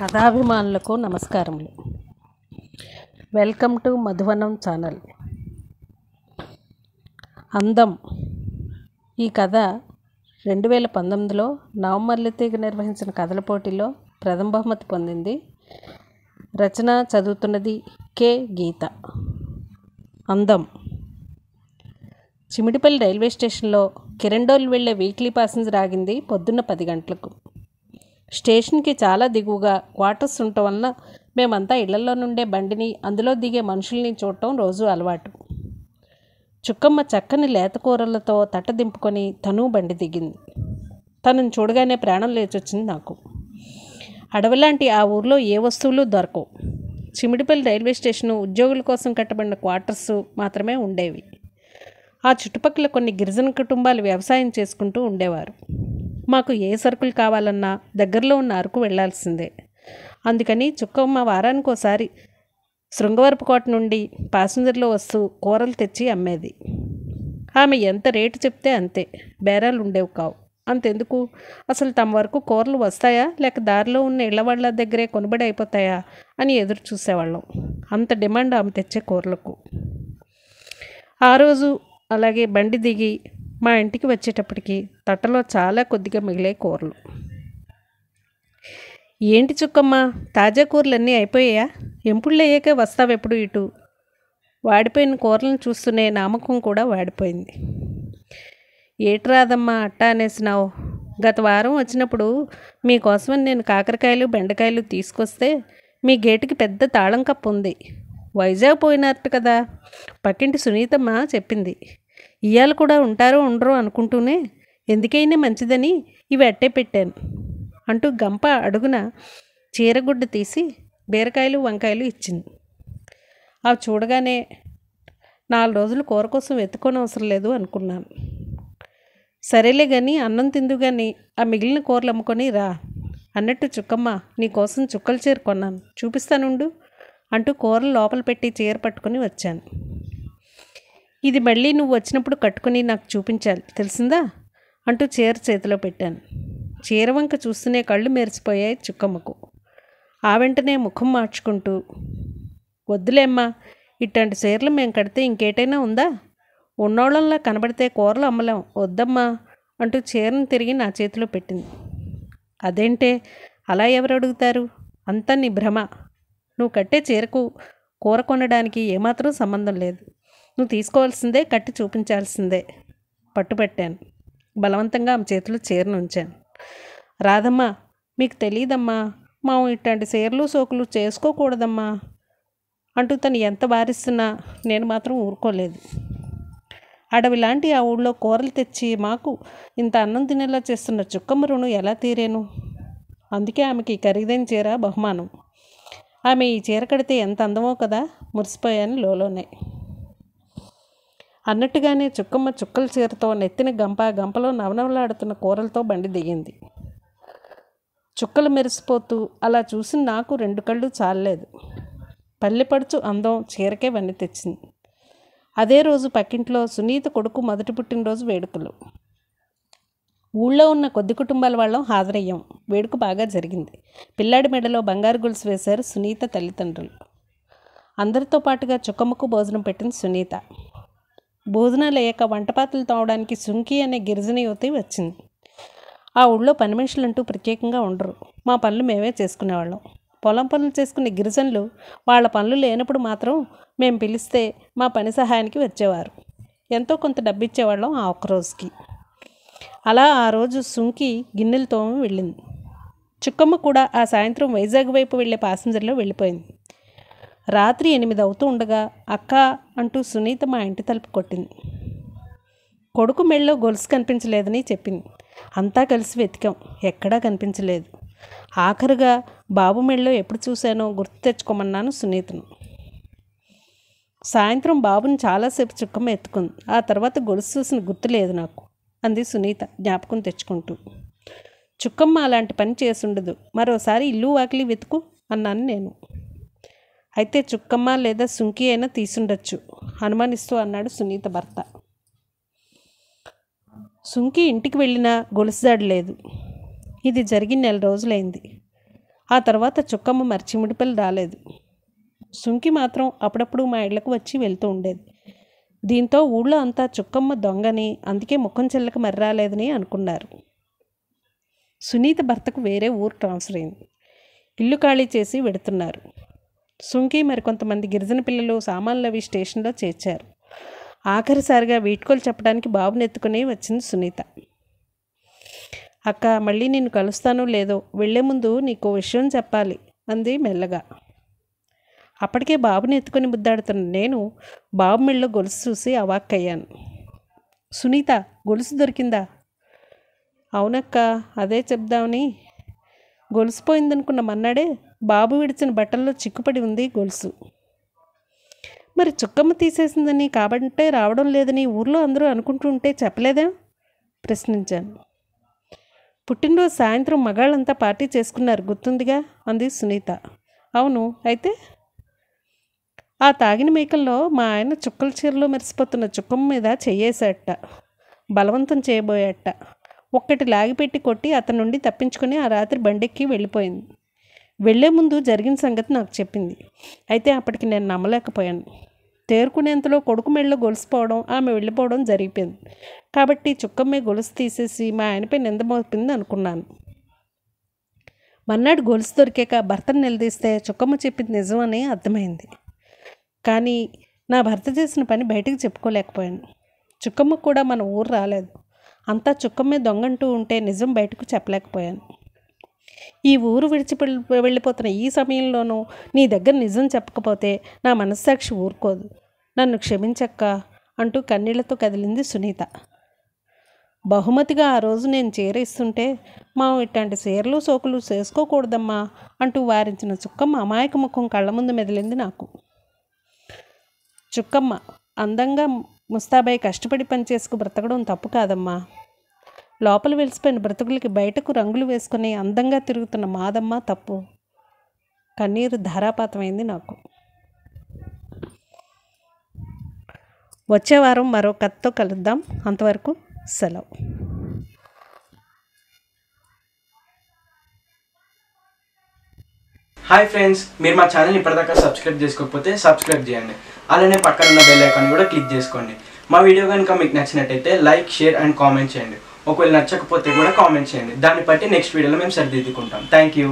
కథాభిమానులకు నమస్కారములు welcome to మధువనం channel అందం ఈ కథ రెండు వేల పంతొమ్మిదిలో నవంబర్లతీగ నిర్వహించిన కథల పోటీలో ప్రథమ బహుమతి పొందింది రచన చదువుతున్నది కే గీత అందం చిమిడిపల్లి రైల్వే స్టేషన్లో కిరండోలు వెళ్లే వీక్లీ ప్యాసింజర్ ఆగింది పొద్దున్న పది గంటలకు స్టేషన్కి చాలా దిగువగా క్వార్టర్స్ ఉండటం వలన మేమంతా ఇళ్లలో నుండే బండిని అందులో దిగే మనుషుల్ని చూడటం రోజు అలవాటు చుక్కమ్మ చక్కని లేత కూరలతో తట్ట దింపుకొని తను బండి దిగింది తనను చూడగానే ప్రాణం లేచొచ్చింది నాకు అడవిలాంటి ఆ ఊర్లో ఏ వస్తువులు దొరకవు చిమిడిపల్లి రైల్వే స్టేషను ఉద్యోగుల కోసం కట్టబడిన క్వార్టర్స్ మాత్రమే ఉండేవి ఆ చుట్టుపక్కల కొన్ని గిరిజన కుటుంబాలు వ్యవసాయం చేసుకుంటూ ఉండేవారు మాకు ఏ సరుకులు కావాలన్నా దగ్గరలో ఉన్న అరకు వెళ్లాల్సిందే అందుకని చుక్కమ్మ వారానికి ఒకసారి శృంగవరపు కోట నుండి ప్యాసింజర్లో వస్తూ కూరలు తెచ్చి అమ్మేది ఆమె ఎంత రేటు చెప్తే అంతే బేరాలు ఉండేవి కావు అంతెందుకు అసలు తమ వరకు కూరలు వస్తాయా లేక దారిలో ఉన్న ఇళ్లవాళ్ళ దగ్గరే కొనుబడి అయిపోతాయా అని ఎదురు చూసేవాళ్ళం అంత డిమాండ్ ఆమె తెచ్చే కూరలకు ఆ రోజు అలాగే బండి దిగి మా ఇంటికి వచ్చేటప్పటికి తట్టలో చాలా కొద్దిగా మిగిలే కూరలు ఏంటి చుక్కమ్మ తాజా కూరలన్నీ అయిపోయాయా ఎంపుళ్ళు అయ్యాక వస్తావెప్పుడు ఇటు వాడిపోయిన కూరలను చూస్తూనే నామకం కూడా వాడిపోయింది ఏట్రాదమ్మా అట్టా అనేసినావు గత వారం వచ్చినప్పుడు మీకోసమని నేను కాకరకాయలు బెండకాయలు తీసుకొస్తే మీ గేటుకి పెద్ద తాళం కప్పు ఉంది వైజాగ్ పోయినట్టు కదా పక్కింటి సునీతమ్మ చెప్పింది ఇవాళ కూడా ఉంటారో ఉండరో అనుకుంటూనే ఎందుకైనా మంచిదని ఇవి అట్టే పెట్టాను అంటూ గంప అడుగున చీరగుడ్డ తీసి బీరకాయలు వంకాయలు ఇచ్చింది అవి చూడగానే నాలుగు రోజులు కూర కోసం వెతుక్కొని అవసరం లేదు అనుకున్నాను సరేలే కానీ అన్నం తిందు కానీ ఆ మిగిలిన కూరలు అమ్ముకొని రా అన్నట్టు చుక్కమ్మ నీకోసం చుక్కలు చీర కొన్నాను చూపిస్తానుండు అంటూ కూరలు లోపల పెట్టి చీర పట్టుకొని వచ్చాను ఇది మళ్ళీ నువ్వు వచ్చినప్పుడు కట్టుకుని నాకు చూపించాలి తెలిసిందా అంటూ చీర చేతిలో పెట్టాను చీర వంక చూస్తూనే కళ్ళు మెరిసిపోయాయి చుక్కమ్మకు ఆ వెంటనే ముఖం మార్చుకుంటూ వద్దులేమ్మా ఇట్లాంటి చీరలు మేము కడితే ఇంకేటైనా ఉందా ఉన్నోళ్ళంలా కనబడితే కూరలు అమ్మలేం వద్దమ్మా అంటూ చీరను తిరిగి నా చేతిలో పెట్టింది అదేంటే అలా ఎవరు అడుగుతారు అంత నీ భ్రమ నువ్వు కట్టే చీరకు కూర కొనడానికి ఏమాత్రం సంబంధం లేదు నువ్వు తీసుకోవాల్సిందే కట్టి చూపించాల్సిందే పట్టుపెట్టాను బలవంతంగా ఆమె చేతిలో చీరను ఉంచాను రాధమ్మ మీకు తెలియదమ్మా మా ఇట్లాంటి చీరలు సోకులు చేసుకోకూడదమ్మా అంటూ తను ఎంత బారిస్తున్నా నేను మాత్రం ఊరుకోలేదు అడవి లాంటి ఆ ఊళ్ళో కూరలు తెచ్చి మాకు ఇంత అన్నం తినేలా చేస్తున్న చుక్కమ్మరును ఎలా తీరేను అందుకే ఆమెకి ఖరీదైన చీర బహుమానం ఆమె ఈ చీర కడితే ఎంత అందమో కదా మురిసిపోయాను లోలోనే అన్నట్టుగానే చుక్కమ్మ చుక్కల చీరతో నెత్తిన గంప గంపలో నవనవలాడుతున్న కూరలతో బండి దిగింది చుక్కలు మెరిసిపోతూ అలా చూసి నాకు రెండు కళ్ళు చాలలేదు పల్లెపడుచు అందం చీరకే వన్ని తెచ్చింది అదే రోజు పక్కింట్లో సునీత కొడుకు మొదటి పుట్టినరోజు వేడుకలు ఊళ్ళో ఉన్న కొద్ది కుటుంబాల వాళ్ళం హాజరయ్యాం వేడుక బాగా జరిగింది పిల్లాడి మెడలో బంగారు గొలుసు వేశారు సునీత తల్లిదండ్రులు అందరితో పాటుగా చుక్కమ్మకు భోజనం పెట్టింది సునీత భోజనాలు అయ్యాక వంటపాత్రలు తోవడానికి సుంకి అనే గిరిజన యువతి వచ్చింది ఆ ఊళ్ళో పని మనుషులంటూ ప్రత్యేకంగా ఉండరు మా పనులు మేమే చేసుకునేవాళ్ళం పొలం పనులు చేసుకునే గిరిజనులు వాళ్ళ పనులు లేనప్పుడు మాత్రం మేము పిలిస్తే మా పని సహాయానికి వచ్చేవారు ఎంతో కొంత డబ్బిచ్చేవాళ్ళం ఆ ఒక్కరోజుకి అలా ఆ రోజు సుంకి గిన్నెలతో వెళ్ళింది చుక్కమ్మ కూడా ఆ సాయంత్రం వైజాగ్ వైపు వెళ్ళే పాసింజర్లో వెళ్ళిపోయింది రాత్రి ఎనిమిది అవుతూ ఉండగా అక్క అంటూ సునీత మా ఇంటి తలుపు కొట్టింది కొడుకు మెళ్ళో గొలుసు కనిపించలేదని చెప్పింది అంతా కలిసి వెతికాం ఎక్కడా కనిపించలేదు ఆఖరుగా బాబు మెళ్ళో ఎప్పుడు చూశానో గుర్తు తెచ్చుకోమన్నాను సునీతను సాయంత్రం బాబుని చాలాసేపు చుక్కం ఎత్తుకుంది ఆ తర్వాత గొలుసు చూసిన గుర్తు లేదు నాకు అంది సునీత జ్ఞాపకం తెచ్చుకుంటూ చుక్కమ్మ అలాంటి పని చేసుండదు మరోసారి ఇల్లు వాకిలి వెతుకు అన్నాను నేను అయితే చుక్కమ్మ లేదా సుంకి అయినా తీసుండొచ్చు అనుమానిస్తూ అన్నాడు సునీత భర్త సుంకి ఇంటికి వెళ్ళినా గొలుసుదాడు లేదు ఇది జరిగిన నెల రోజులైంది ఆ తర్వాత చుక్కమ్మ మరిచిమిడిపల్లి రాలేదు సుంకి మాత్రం అప్పుడప్పుడు మా ఇళ్లకు వచ్చి వెళ్తూ ఉండేది దీంతో ఊళ్ళో అంతా చుక్కమ్మ దొంగని అందుకే ముఖం చెల్లక రాలేదని అనుకున్నారు సునీత భర్తకు వేరే ఊరు ట్రాన్స్ఫర్ అయింది ఇల్లు ఖాళీ చేసి వెడుతున్నారు సుంకి మరికొంతమంది గిరిజన పిల్లలు సామాన్లు అవి స్టేషన్లో చేర్చారు ఆఖరిసారిగా వీట్కోలు చెప్పడానికి ఎత్తుకునే వచ్చింది సునీత అక్క మళ్ళీ నేను కలుస్తానో లేదో వెళ్లే ముందు నీకు విషయం చెప్పాలి అంది మెల్లగా అప్పటికే బాబుని ఎత్తుకొని ముద్దాడుతున్న నేను బాబు మెళ్ళో గొలుసు చూసి అవాక్కయ్యాను సునీత గొలుసు దొరికిందా అవునక్క అదే చెప్దామని గొలుసుపోయిందనుకున్న మన్నాడే బాబు విడిచిన బట్టల్లో చిక్కుపడి ఉంది గొలుసు మరి చుక్కమ్మ తీసేసిందని కాబట్టే రావడం లేదని ఊర్లో అందరూ అనుకుంటుంటే చెప్పలేదా ప్రశ్నించాను పుట్టినరోజు సాయంత్రం మగాళ్ళంతా పార్టీ చేసుకున్నారు గుర్తుందిగా అంది సునీత అవును అయితే ఆ తాగిన మేకల్లో మా ఆయన చుక్కల చీరలో మెరిసిపోతున్న చుక్కం మీద చెయ్యేశాట బలవంతం చేయబోయేట ఒక్కటి లాగిపెట్టి కొట్టి అతని నుండి తప్పించుకుని ఆ రాత్రి బండెక్కి వెళ్ళిపోయింది వెళ్లే ముందు జరిగిన సంగతి నాకు చెప్పింది అయితే అప్పటికి నేను నమ్మలేకపోయాను తేరుకునేంతలో కొడుకు మెళ్ళ గొలుసుపోవడం ఆమె వెళ్ళిపోవడం జరిగిపోయింది కాబట్టి చుక్కమ్మే గొలుసు తీసేసి మా ఆయనపై నిందమోపింది అనుకున్నాను మన్నాడు గొలుసు దొరికాక భర్తను నిలదీస్తే చుక్కమ్మ చెప్పింది నిజమని అర్థమైంది కానీ నా భర్త చేసిన పని బయటికి చెప్పుకోలేకపోయాను చుక్కమ్మ కూడా మన ఊరు రాలేదు అంతా చుక్కమ్మే దొంగంటూ ఉంటే నిజం బయటకు చెప్పలేకపోయాను ఈ ఊరు విడిచి వెళ్ళిపోతున్న ఈ సమయంలోనూ నీ దగ్గర నిజం చెప్పకపోతే నా మనస్సాక్షి ఊరుకోదు నన్ను క్షమించక్క అంటూ కన్నీళ్లతో కదిలింది సునీత బహుమతిగా ఆ రోజు నేను చీర ఇస్తుంటే ఇట్లాంటి చీరలు సోకులు చేసుకోకూడదమ్మా అంటూ వారించిన చుక్కమ్మ అమాయక ముఖం కళ్ళ ముందు మెదిలింది నాకు చుక్కమ్మ అందంగా ముస్తాబాయి కష్టపడి పనిచేసుకు బ్రతకడం తప్పు కాదమ్మా లోపల వెలిసిపోయిన బ్రతుకులకి బయటకు రంగులు వేసుకుని అందంగా తిరుగుతున్న మాదమ్మ తప్పు కన్నీరు ధారాపాతమైంది నాకు వచ్చే వారం మరో కథతో కలుద్దాం అంతవరకు సెలవు హాయ్ ఫ్రెండ్స్ మీరు మా ఛానల్ ఇప్పటిదాకా సబ్స్క్రైబ్ చేసుకోకపోతే సబ్స్క్రైబ్ చేయండి అలానే పక్కన ఉన్న బెల్ ఐకాన్ కూడా క్లిక్ చేసుకోండి మా వీడియో కనుక మీకు నచ్చినట్టయితే లైక్ షేర్ అండ్ కామెంట్ చేయండి ఒకవేళ నచ్చకపోతే కూడా కామెంట్ చేయండి దాన్ని బట్టి నెక్స్ట్ వీడియోలో మేము సరిదిద్దుకుంటాం థ్యాంక్ యూ